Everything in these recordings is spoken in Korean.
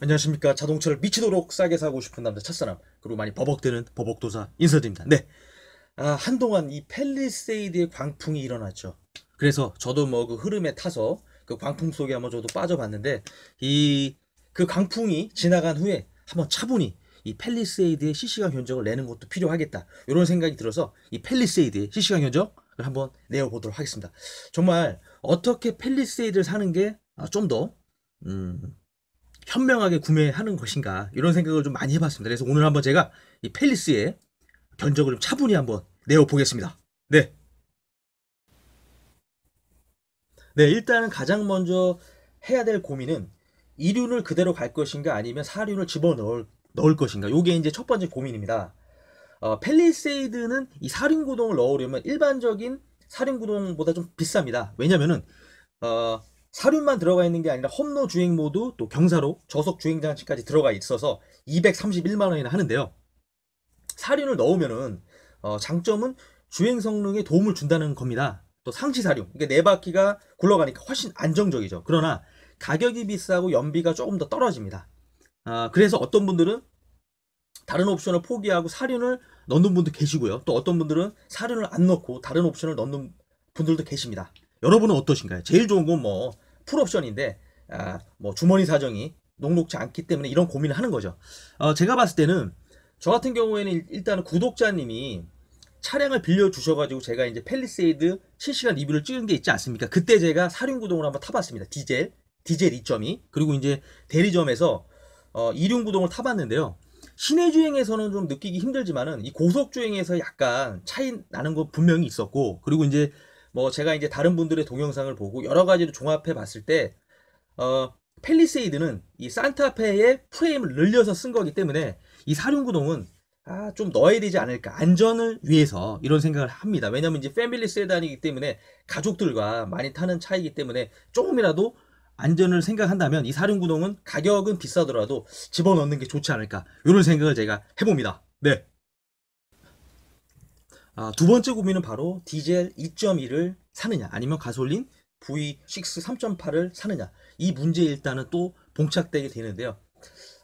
안녕하십니까 자동차를 미치도록 싸게 사고 싶은 남자 첫사람 그리고 많이 버벅대는 버벅도사 인사드립니다 네 아, 한동안 이 펠리세이드의 광풍이 일어났죠 그래서 저도 뭐 그 흐름에 타서 그 광풍 속에 한번 저도 빠져봤는데 이 그 광풍이 지나간 후에 한번 차분히 이 펠리세이드의 실시간 견적을 내는 것도 필요하겠다 이런 생각이 들어서 이 펠리세이드의 실시간 견적을 한번 내어보도록 하겠습니다 정말 어떻게 펠리세이드를 사는 게 아, 좀더 음, 현명하게 구매하는 것인가 이런 생각을 좀 많이 해봤습니다. 그래서 오늘 한번 제가 이 펠리스의 견적을 좀 차분히 한번 내어보겠습니다. 네. 네, 일단은 가장 먼저 해야 될 고민은 2륜을 그대로 갈 것인가 아니면 4륜을 집어넣을 넣을 것인가. 요게 이제 첫 번째 고민입니다. 어, 펠리세이드는 이사륜 구동을 넣으려면 일반적인 사륜 구동보다 좀 비쌉니다. 왜냐면은 어, 사륜만 들어가 있는 게 아니라 험로 주행 모드 또 경사로 저속 주행 장치까지 들어가 있어서 231만 원이나 하는데요. 사륜을 넣으면은 어 장점은 주행 성능에 도움을 준다는 겁니다. 또 상시 사륜 이게 네 바퀴가 굴러가니까 훨씬 안정적이죠. 그러나 가격이 비싸고 연비가 조금 더 떨어집니다. 아 그래서 어떤 분들은 다른 옵션을 포기하고 사륜을 넣는 분도 계시고요. 또 어떤 분들은 사륜을 안 넣고 다른 옵션을 넣는 분들도 계십니다. 여러분은 어떠신가요? 제일 좋은 건뭐 풀옵션인데 아, 뭐 주머니 사정이 녹록지 않기 때문에 이런 고민을 하는 거죠. 어, 제가 봤을 때는 저 같은 경우에는 일단은 구독자님이 차량을 빌려 주셔가지고 제가 이제 펠리세이드 실시간 리뷰를 찍은 게 있지 않습니까? 그때 제가 사륜구동을 한번 타봤습니다. 디젤, 디젤 2.2 그리고 이제 대리점에서 어, 이륜구동을 타봤는데요. 시내 주행에서는 좀 느끼기 힘들지만은 이 고속 주행에서 약간 차이 나는 거 분명히 있었고 그리고 이제 뭐 제가 이제 다른 분들의 동영상을 보고 여러 가지로 종합해 봤을 때 어, 펠리세이드는 이 산타페의 프레임을 늘려서 쓴 거기 때문에 이 사륜구동은 아, 좀 넣어야 되지 않을까. 안전을 위해서 이런 생각을 합니다. 왜냐면 이제 패밀리 세단이기 때문에 가족들과 많이 타는 차이기 때문에 조금이라도 안전을 생각한다면 이 사륜구동은 가격은 비싸더라도 집어넣는 게 좋지 않을까. 이런 생각을 제가 해봅니다. 네. 아, 두 번째 고민은 바로 디젤 2 1을 사느냐 아니면 가솔린 V6 3.8을 사느냐 이문제 일단은 또 봉착되게 되는데요.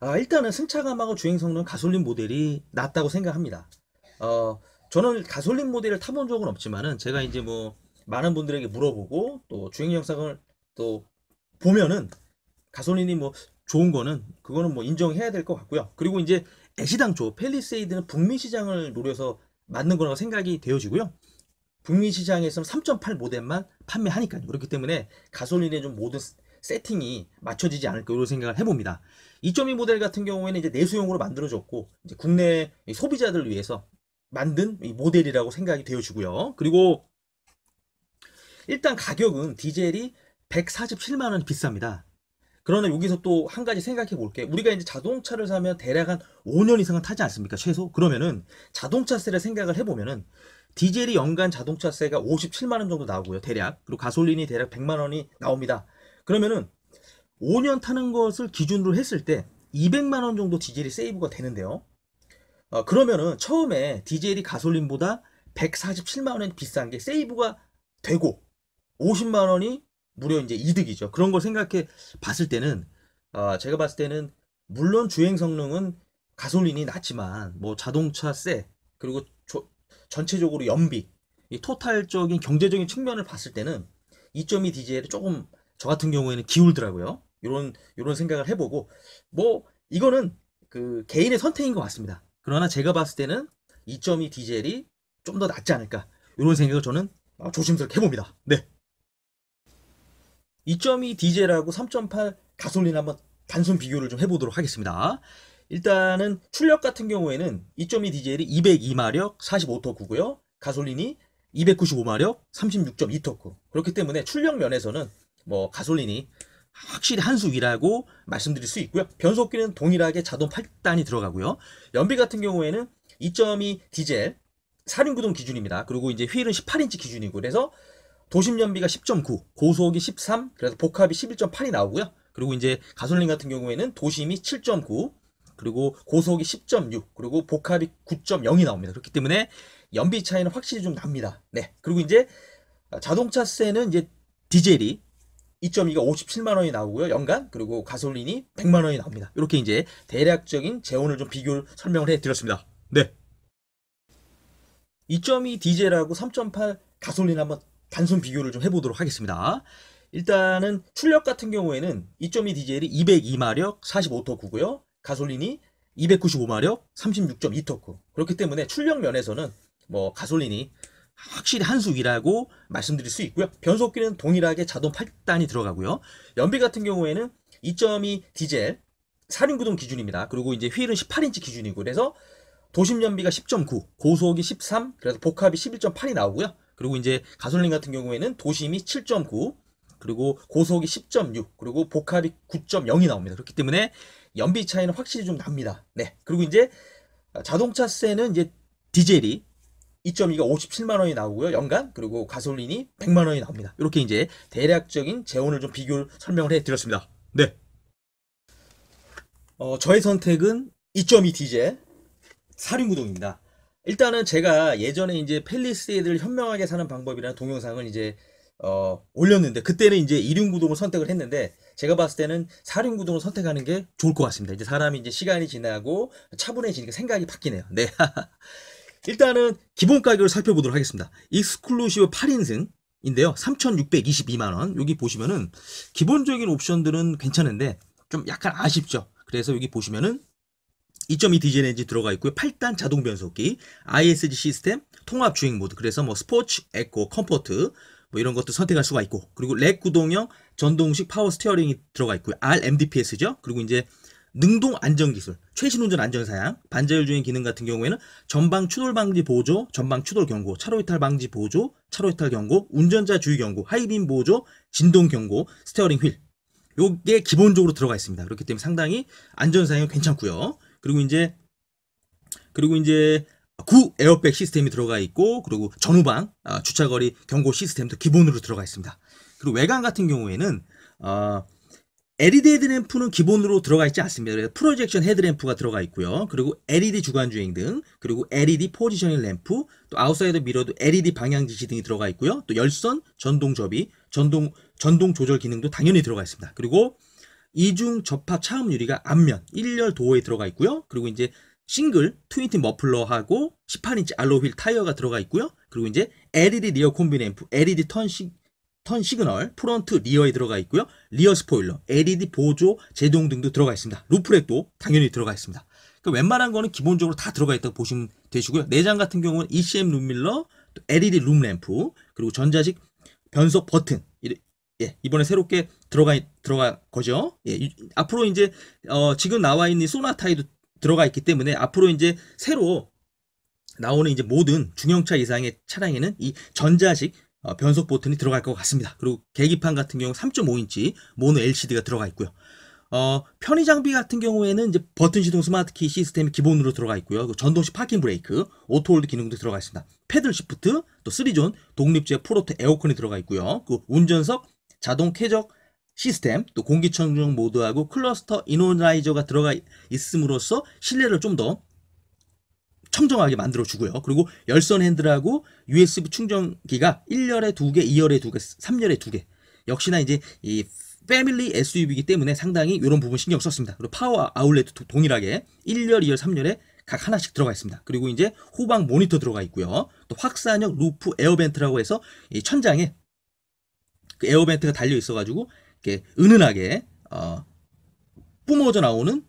아, 일단은 승차감하고 주행 성능 가솔린 모델이 낫다고 생각합니다. 어, 저는 가솔린 모델을 타본 적은 없지만은 제가 이제 뭐 많은 분들에게 물어보고 또 주행 영상을 또 보면은 가솔린이 뭐 좋은 거는 그거는 뭐 인정해야 될 것 같고요. 그리고 이제 애시당초 펠리세이드는 북미 시장을 노려서 맞는 거라고 생각이 되어지고요. 북미 시장에서는 3.8 모델만 판매하니까요. 그렇기 때문에 가솔린의 좀 모든 세팅이 맞춰지지 않을까 이런 생각을 해봅니다. 2.2 모델 같은 경우에는 이제 내수용으로 만들어졌고 이제 국내 소비자들을 위해서 만든 모델이라고 생각이 되어지고요. 그리고 일단 가격은 디젤이 147만 원 비쌉니다. 그러나 여기서 또 한 가지 생각해 볼게. 우리가 이제 자동차를 사면 대략 한 5년 이상은 타지 않습니까? 최소? 그러면은 자동차세를 생각을 해보면은 디젤이 연간 자동차세가 57만원 정도 나오고요. 대략. 그리고 가솔린이 대략 100만원이 나옵니다. 그러면은 5년 타는 것을 기준으로 했을 때 200만원 정도 디젤이 세이브가 되는데요. 어, 그러면은 처음에 디젤이 가솔린보다 147만원이 비싼 게 세이브가 되고 50만원이 무려 이제 이득이죠. 그런 걸 생각해 봤을 때는 어, 제가 봤을 때는 물론 주행 성능은 가솔린이 낮지만 뭐 자동차 세 그리고 조, 전체적으로 연비 이 토탈적인 경제적인 측면을 봤을 때는 2.2 디젤이 조금 저 같은 경우에는 기울더라고요. 이런 이런 생각을 해보고 뭐 이거는 그 개인의 선택인 것 같습니다. 그러나 제가 봤을 때는 2.2 디젤이 좀 더 낫지 않을까 이런 생각을 저는 조심스럽게 해봅니다. 네. 2.2 디젤하고 3.8 가솔린 한번 단순 비교를 좀 해보도록 하겠습니다. 일단은 출력 같은 경우에는 2.2 디젤이 202마력 45토크고요. 가솔린이 295마력 36.2토크. 그렇기 때문에 출력 면에서는 뭐 가솔린이 확실히 한수위라고 말씀드릴 수 있고요. 변속기는 동일하게 자동 8단이 들어가고요. 연비 같은 경우에는 2.2 디젤 4륜 구동 기준입니다. 그리고 이제 휠은 18인치 기준이고 그래서 도심연비가 10.9, 고속이 13, 그래서 복합이 11.8이 나오고요. 그리고 이제 가솔린 같은 경우에는 도심이 7.9, 그리고 고속이 10.6, 그리고 복합이 9.0이 나옵니다. 그렇기 때문에 연비 차이는 확실히 좀 납니다. 네. 그리고 이제 자동차세는 이제 디젤이 2.2가 57만 원이 나오고요. 연간 그리고 가솔린이 100만 원이 나옵니다. 이렇게 이제 대략적인 재원을 좀비교 설명을 해 드렸습니다. 네. 2.2 디젤하고 3.8 가솔린 한번 단순 비교를 좀 해보도록 하겠습니다. 일단은 출력 같은 경우에는 2.2 디젤이 202마력 45토크고요. 가솔린이 295마력 36.2토크. 그렇기 때문에 출력 면에서는 뭐 가솔린이 확실히 한수 위라고 말씀드릴 수 있고요. 변속기는 동일하게 자동 8단이 들어가고요. 연비 같은 경우에는 2.2 디젤 4륜 구동 기준입니다. 그리고 이제 휠은 18인치 기준이고 그래서 도심 연비가 10.9, 고속이 13, 그래서 복합이 11.8이 나오고요. 그리고 이제 가솔린 같은 경우에는 도심이 7.9 그리고 고속이 10.6 그리고 복합이 9.0이 나옵니다. 그렇기 때문에 연비 차이는 확실히 좀 납니다. 네. 그리고 이제 자동차세는 이제 디젤이 2.2가 57만 원이 나오고요. 연간 그리고 가솔린이 100만 원이 나옵니다. 이렇게 이제 대략적인 재원을 좀 비교 설명을 해 드렸습니다. 네. 어, 저의 선택은 2.2 디젤 사륜구동입니다. 일단은 제가 예전에 이제 펠리스에드를 현명하게 사는 방법이라는 동영상을 이제 어, 올렸는데 그때는 이제 1륜 구동을 선택을 했는데 제가 봤을 때는 4륜 구동을 선택하는 게 좋을 것 같습니다. 이제 사람이 이제 시간이 지나고 차분해지니까 생각이 바뀌네요. 네. 일단은 기본 가격을 살펴보도록 하겠습니다. 익스클루시브 8인승 인데요. 3,622만 원. 여기 보시면은 기본적인 옵션들은 괜찮은데 좀 약간 아쉽죠. 그래서 여기 보시면은 2.2 디젤 엔진 들어가 있고요. 8단 자동 변속기, ISG 시스템, 통합 주행 모드. 그래서 뭐 스포츠, 에코, 컴포트 뭐 이런 것도 선택할 수가 있고 그리고 렉 구동형 전동식 파워 스티어링이 들어가 있고요. RMDPS죠. 그리고 이제 능동 안전 기술, 최신 운전 안전 사양, 반자율 주행 기능 같은 경우에는 전방 추돌 방지 보조, 전방 추돌 경고, 차로 이탈 방지 보조, 차로 이탈 경고, 운전자 주의 경고, 하이빔 보조, 진동 경고, 스티어링 휠. 요게 기본적으로 들어가 있습니다. 그렇기 때문에 상당히 안전 사양이 괜찮고요. 그리고 이제 그리고 이제 구 에어백 시스템이 들어가 있고 그리고 전후방 아, 주차거리 경고 시스템도 기본으로 들어가 있습니다. 그리고 외관 같은 경우에는 어, LED 헤드램프는 기본으로 들어가 있지 않습니다. 그래서 프로젝션 헤드램프가 들어가 있고요. 그리고 LED 주간 주행 등, 그리고 LED 포지셔닝 램프, 또 아웃사이드 미러도 LED 방향 지시 등이 들어가 있고요. 또 열선, 전동 접이, 전동 전동 조절 기능도 당연히 들어가 있습니다. 그리고 이중 접합 차음 유리가 앞면 1열 도어에 들어가 있고요. 그리고 이제 싱글 트윈티 머플러하고 18인치 알로휠 타이어가 들어가 있고요. 그리고 이제 LED 리어 콤비램프, LED 턴, 시, 턴 시그널, 프론트 리어에 들어가 있고요. 리어 스포일러, LED 보조, 제동 등도 들어가 있습니다. 루프렉도 당연히 들어가 있습니다. 그러니까 웬만한 거는 기본적으로 다 들어가 있다고 보시면 되시고요. 내장 같은 경우는 ECM 룸밀러, LED 룸램프, 그리고 전자식 변속 버튼, 예, 이번에 새롭게 들어가 들어가 거죠. 예, 이, 앞으로 이제 어, 지금 나와 있는 소나타에도 들어가 있기 때문에 앞으로 이제 새로 나오는 이제 모든 중형차 이상의 차량에는 이 전자식 어, 변속 버튼이 들어갈 것 같습니다. 그리고 계기판 같은 경우 3.5인치 모노 LCD가 들어가 있고요. 어, 편의 장비 같은 경우에는 이제 버튼 시동 스마트키 시스템이 기본으로 들어가 있고요. 전동식 파킹 브레이크, 오토홀드 기능도 들어가 있습니다. 패들 시프트, 또 3존 독립제 프로테 에어컨이 들어가 있고요. 그 운전석 자동 쾌적 시스템, 또 공기청정 모드하고 클러스터 이노라이저가 들어가 있음으로써 실내를 좀 더 청정하게 만들어 주고요. 그리고 열선 핸들하고 USB 충전기가 1열에 2개, 2열에 2개, 3열에 2개. 역시나 이제 이 패밀리 SUV이기 때문에 상당히 이런 부분 신경 썼습니다. 그리고 파워 아울렛도 동일하게 1열, 2열, 3열에 각 하나씩 들어가 있습니다. 그리고 이제 호방 모니터 들어가 있고요. 또 확산형 루프 에어벤트라고 해서 천장에 그 에어벤트가 달려 있어가지고 이렇게 은은하게 어, 뿜어져 나오는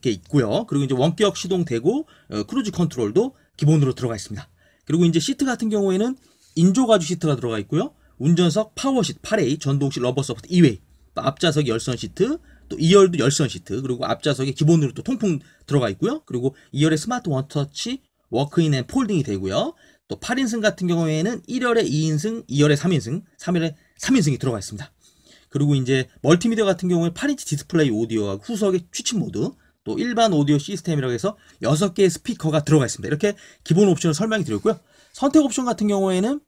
게 있고요. 그리고 이제 원격 시동되고 어, 크루즈 컨트롤도 기본으로 들어가 있습니다. 그리고 이제 시트 같은 경우에는 인조 가죽 시트가 들어가 있고요. 운전석 파워 시트 8A, 전동식 러버 소프트 2웨이, 또 앞좌석 열선 시트, 또 2열도 열선 시트, 그리고 앞좌석에 기본으로 또 통풍 들어가 있고요. 그리고 2열에 스마트 원터치 워크인 앤 폴딩이 되고요. 또 8인승 같은 경우에는 1열에 2인승, 2열에 3인승, 3열에 3인승이 들어가 있습니다. 그리고 이제 멀티미디어 같은 경우에 8인치 디스플레이 오디오와 후석의 취침 모드, 또 일반 오디오 시스템이라고 해서 6개의 스피커가 들어가 있습니다. 이렇게 기본 옵션을 설명이 드렸고요. 선택 옵션 같은 경우에는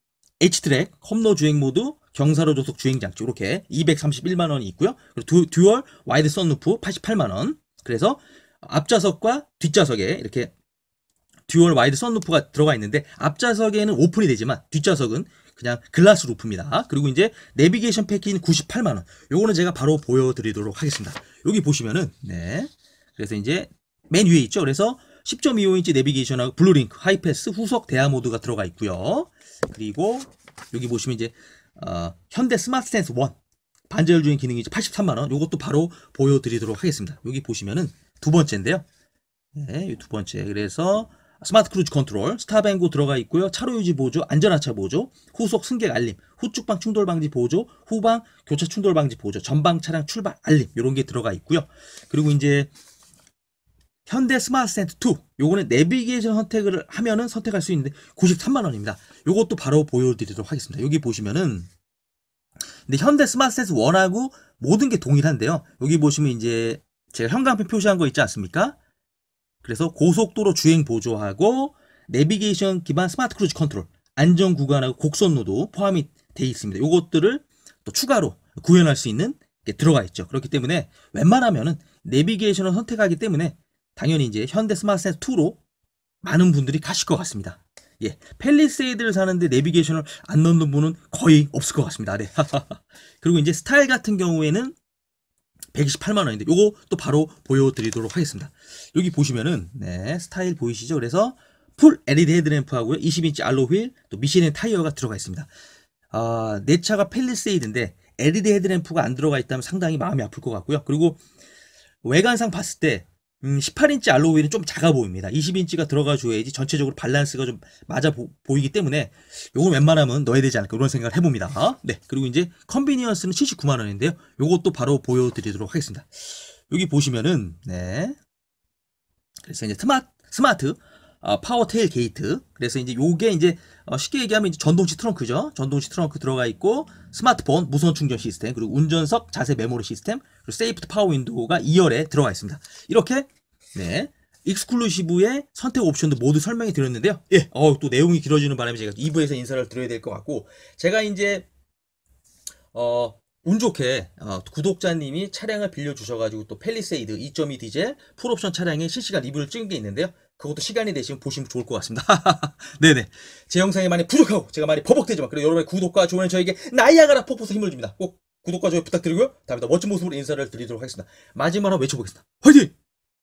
H트랙, 컵노 주행 모드, 경사로 조속 주행 장치 이렇게 231만 원이 있고요. 그리고 듀, 듀얼 와이드 선루프 88만 원. 그래서 앞좌석과 뒷좌석에 이렇게 듀얼 와이드 선루프가 들어가 있는데 앞좌석에는 오픈이 되지만 뒷좌석은 그냥 글라스 루프입니다. 그리고 이제 내비게이션 패키지 98만 원. 요거는 제가 바로 보여드리도록 하겠습니다. 여기 보시면은 네. 그래서 이제 맨 위에 있죠. 그래서 10.25인치 내비게이션하고 블루링크, 하이패스, 후속 대화 모드가 들어가 있고요. 그리고 여기 보시면 이제 어, 현대 스마트 센스 1 반자율 주행 기능이 이제 83만 원. 요것도 바로 보여드리도록 하겠습니다. 여기 보시면은 두 번째인데요. 네, 두 번째. 그래서 스마트 크루즈 컨트롤, 스타뱅고 들어가 있고요. 차로 유지 보조, 안전하차 보조, 후속 승객 알림, 후축방 충돌 방지 보조, 후방 교차 충돌 방지 보조, 전방 차량 출발 알림 이런 게 들어가 있고요. 그리고 이제 현대 스마트 센트 2 요거는 내비게이션 선택을 하면은 선택할 수 있는데 93만 원입니다. 요것도 바로 보여드리도록 하겠습니다. 여기 보시면은 근데 현대 스마트 센스 1하고 모든 게 동일한데요. 여기 보시면 이제 제가 형광펜 표시한 거 있지 않습니까? 그래서 고속도로 주행 보조하고 내비게이션 기반 스마트 크루즈 컨트롤, 안전 구간하고 곡선로도 포함이 돼 있습니다. 이것들을 또 추가로 구현할 수 있는 게 들어가 있죠. 그렇기 때문에 웬만하면은 내비게이션을 선택하기 때문에 당연히 이제 현대 스마트센 2로 많은 분들이 가실 것 같습니다. 예, 펠리세이드를 사는데 내비게이션을 안 넣는 분은 거의 없을 것 같습니다. 네. 그리고 이제 스타일 같은 경우에는 128만 원인데 요거 또 바로 보여드리도록 하겠습니다. 여기 보시면은 네, 스타일 보이시죠? 그래서 풀 LED 헤드램프하고요. 20인치 알로휠, 또 미쉐린 타이어가 들어가 있습니다. 아, 내 네 차가 펠리세이드인데 LED 헤드램프가 안 들어가 있다면 상당히 마음이 아플 것 같고요. 그리고 외관상 봤을 때 음, 18인치 알로우일은 좀 작아 보입니다. 20인치가 들어가 줘야지 전체적으로 밸런스가 좀 맞아 보, 이기 때문에 요건 웬만하면 넣어야 되지 않을까 이런 생각을 해봅니다. 네, 그리고 이제 컨비니언스는 79만 원인데요. 요것도 바로 보여드리도록 하겠습니다. 여기 보시면은 네, 그래서 이제 스마트, 스마트 어, 파워 테일 게이트. 그래서 이제 요게 이제 어, 쉽게 얘기하면 이제 전동식 트렁크죠. 전동식 트렁크 들어가 있고 스마트폰 무선 충전 시스템 그리고 운전석 자세 메모리 시스템 세이프트 파워 윈도우가 2열에 들어가 있습니다. 이렇게 네. 익스클루시브의 선택 옵션도 모두 설명이 드렸는데요. 예. 어, 또 내용이 길어지는 바람에 제가 2부에서 인사를 드려야 될 것 같고 제가 이제 어, 운 좋게 어, 구독자님이 차량을 빌려주셔가지고 또 펠리세이드 2.2 디젤 풀옵션 차량의 실시간 리뷰를 찍은 게 있는데요. 그것도 시간이 되시면 보시면 좋을 것 같습니다. 네네. 네. 제 영상이 많이 부족하고 제가 많이 버벅대지만 그리고 여러분의 구독과 좋아요는 저에게 나이아가라 폭포수 힘을 줍니다. 꼭 구독과 좋아요 부탁드리고요. 다음에 더 멋진 모습으로 인사를 드리도록 하겠습니다. 마지막으로 외쳐보겠습니다. 화이팅!